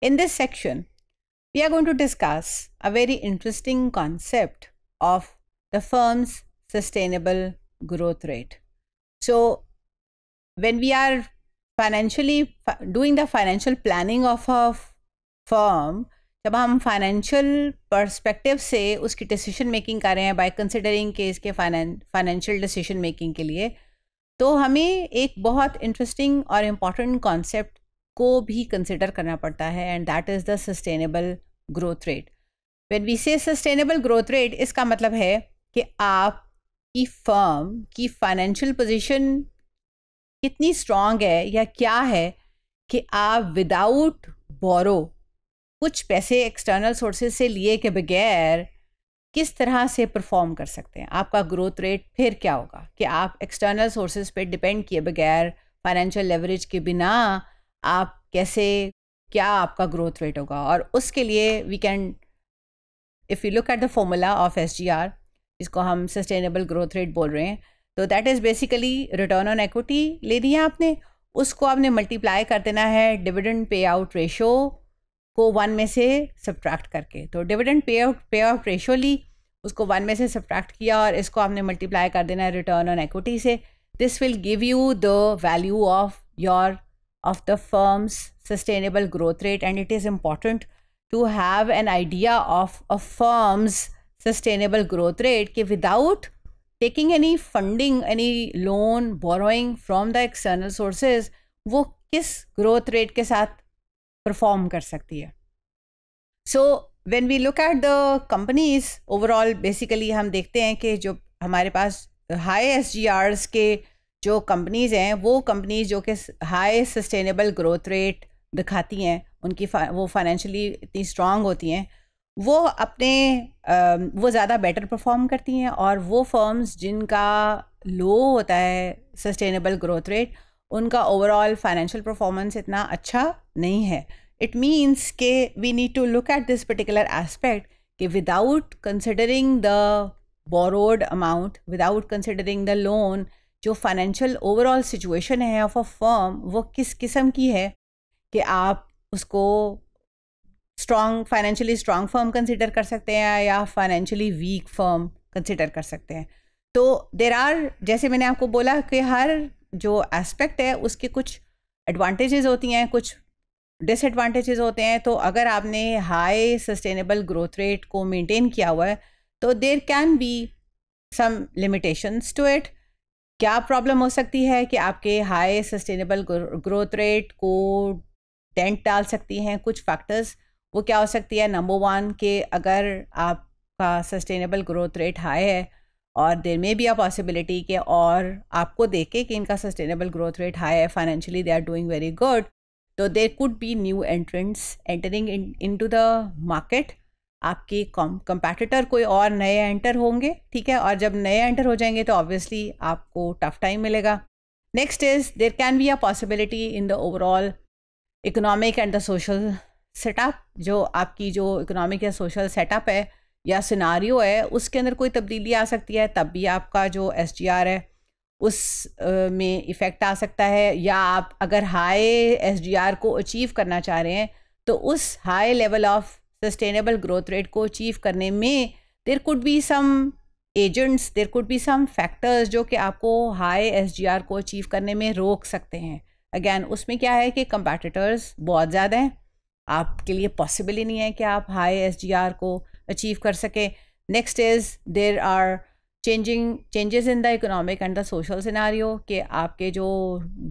In this section, we are going to discuss a very interesting concept of the firm's sustainable growth rate. So, when we are financially doing the financial planning of a firm, जब हम financial perspective से उसकी decision making कर रहे हैं by considering के इसके financial decision making के लिए तो हमें एक बहुत इंटरेस्टिंग और इम्पॉर्टेंट कॉन्सेप्ट को भी कंसिडर करना पड़ता है and that is the sustainable growth rate when we say sustainable growth rate इसका मतलब है कि आप की फर्म की फाइनेंशियल पोजिशन कितनी स्ट्रांग है या क्या है कि आप विदाउट बोरो कुछ पैसे एक्सटर्नल सोर्सेज से लिए के बगैर किस तरह से परफॉर्म कर सकते हैं आपका ग्रोथ रेट फिर क्या होगा कि आप एक्सटर्नल सोर्सेज पे डिपेंड किए बगैर फाइनेंशियल लेवरेज के बिना आप कैसे क्या आपका ग्रोथ रेट होगा और उसके लिए we can if you look at the formula of S G R जिसको हम सस्टेनेबल ग्रोथ रेट बोल रहे हैं तो that is basically return on equity ले दी है आपने उसको आपने मल्टीप्लाई कर देना है डिविडेंड पे आउट रेशो को वन में से सब्ट्रैक्ट करके तो डिविडेंड पे आउट पे आउट रेशो ली उसको वन में से सब्ट्रैक्ट किया और इसको आपने मल्टीप्लाई कर देना है रिटर्न ऑन एक्विटी से this will give you the value of your of the firm's sustainable growth rate and it is important to have an idea of a firm's sustainable growth rate ki without taking any funding any loan borrowing from the external sources वो किस growth rate के साथ perform कर सकती है so when we look at the companies overall basically हम देखते हैं कि जो हमारे पास हाई एस के जो कंपनीज़ हैं वो कंपनीज़ जो कि हाई सस्टेनेबल ग्रोथ रेट दिखाती हैं उनकी फा, वो फाइनेंशली इतनी स्ट्रांग होती हैं वो अपने वो ज़्यादा बेटर परफॉर्म करती हैं और वो फर्म्स जिनका लो होता है सस्टेनेबल ग्रोथ रेट उनका ओवरऑल फाइनेंशियल परफॉर्मेंस इतना अच्छा नहीं है इट मीन्स के we need to look at this particular aspect कि without considering the borrowed amount without considering the loan जो फाइनेंशियल ओवरऑल सिचुएशन है ऑफ अ फर्म वो किस किस्म की है कि आप उसको strong financially strong firm consider कर सकते हैं या फाइनेंशियली वीक फर्म कंसिडर कर सकते हैं तो देर आर जैसे मैंने आपको बोला कि हर जो एस्पेक्ट है उसके कुछ एडवांटेजेस होती हैं कुछ डिसएडवांटेजेस होते हैं तो अगर आपने हाई सस्टेनेबल ग्रोथ रेट को मेंटेन किया हुआ है तो there can be some limitations to it क्या प्रॉब्लम हो सकती है कि आपके हाई सस्टेनेबल ग्रोथ रेट को डेंट डाल सकती हैं कुछ फैक्टर्स वो क्या हो सकती है नंबर वन के अगर आपका सस्टेनेबल ग्रोथ रेट हाई है और देर में भी आ पॉसिबिलिटी के और आपको देखे कि इनका सस्टेनेबल ग्रोथ रेट हाई है financially they are doing very good तो there could be new entrants entering into the market आपके कॉम कंपेटिटर कोई और नए एंटर होंगे ठीक है और जब नए एंटर हो जाएंगे तो ऑब्वियसली आपको टफ टाइम मिलेगा next is there can be a possibility in the overall economic and the social setup जो आपकी जो इकोनॉमिक या सोशल सेटअप है या सिनारियो है उसके अंदर कोई तब्दीली आ सकती है तब भी आपका जो एस है उस में इफ़ेक्ट आ सकता है या आप अगर हाई एस को अचीव करना चाह रहे हैं तो उस high level of sustainable growth rate को अचीव करने में there could be some agents there could be some factors जो कि आपको हाई एस को अचीव करने में रोक सकते हैं अगैन उसमें क्या है कि कंपेटिटर्स बहुत ज़्यादा हैं आपके लिए पॉसिबल ही नहीं है कि आप हाई एस को अचीव कर सकें next is there are changing changes in the economic and the social scenery कि आपके जो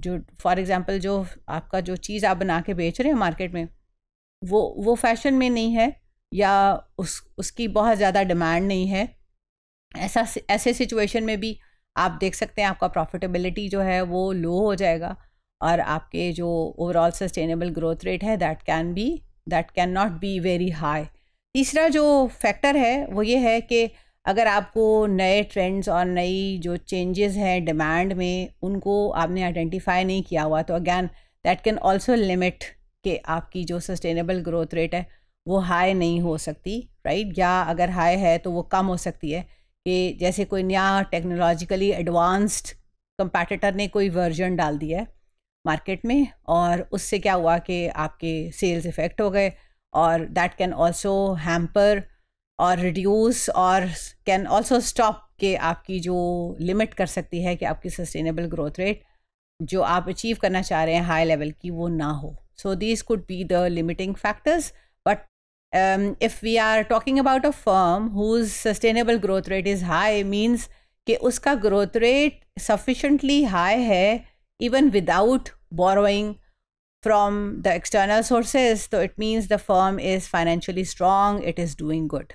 जो फॉर एग्ज़ाम्पल जो आपका जो चीज़ आप बना के बेच रहे हैं मार्केट में वो वो फैशन में नहीं है या उस उसकी बहुत ज़्यादा डिमांड नहीं है ऐसा ऐसे सिचुएशन में भी आप देख सकते हैं आपका प्रॉफिटेबिलिटी जो है वो लो हो जाएगा और आपके जो ओवरऑल सस्टेनेबल ग्रोथ रेट है that can be that can not be very high तीसरा जो फैक्टर है वो ये है कि अगर आपको नए ट्रेंड्स और नई जो चेंजेस हैं डिमांड में उनको आपने आइडेंटिफाई नहीं किया हुआ तो again that can also limit कि आपकी जो सस्टेनेबल ग्रोथ रेट है वो हाई नहीं हो सकती राइट या अगर हाई है तो वो कम हो सकती है कि जैसे कोई नया टेक्नोलॉजिकली एडवांस्ड कंपेटिटर ने कोई वर्जन डाल दिया है मार्केट में और उससे क्या हुआ कि आपके सेल्स इफ़ेक्ट हो गए और दैट कैन ऑल्सो हैम्पर और रिड्यूस और कैन ऑल्सो स्टॉप के आपकी जो लिमिट कर सकती है कि आपकी सस्टेनेबल ग्रोथ रेट जो आप अचीव करना चाह रहे हैं हाई लेवल की वो ना हो So these could be the limiting factors. But um, if we are talking about a firm whose sustainable growth rate is high, means ke uska growth rate sufficiently high hai even without borrowing from the external sources. So it means the firm is financially strong, it is doing good.